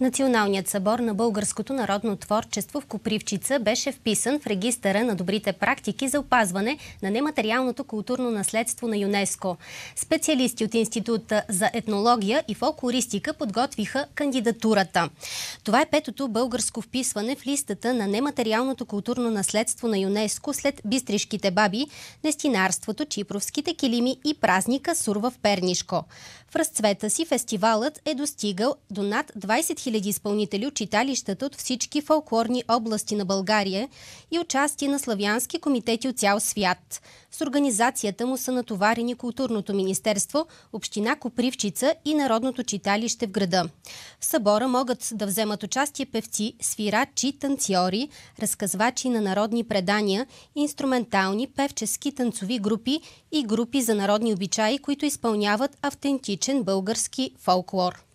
Националният събор на българското народно творчество в Копривчица беше вписан в регистъра на добрите практики за опазване на нематериалното културно наследство на ЮНЕСКО. Специалисти от Института за етнология и фолклористика подготвиха кандидатурата. Това е петото българско вписване в листата на нематериалното културно наследство на ЮНЕСКО след Бистришките баби, Нестинарството, Чипровските килими и празника Сурва в Пернишко. В разцвета си фестивалът е достигал до над 20 5000 изпълнители от читалищата от всички фолклорни области на България и участие на славянски комитети от цял свят. С организацията му са натоварени Културното министерство, Община Копривчица и Народното читалище в града. В събора могат да вземат участие певци, свирачи, танцори, разказвачи на народни предания, инструментални, певчески, танцови групи и групи за народни обичаи, които изпълняват автентичен български фолклор.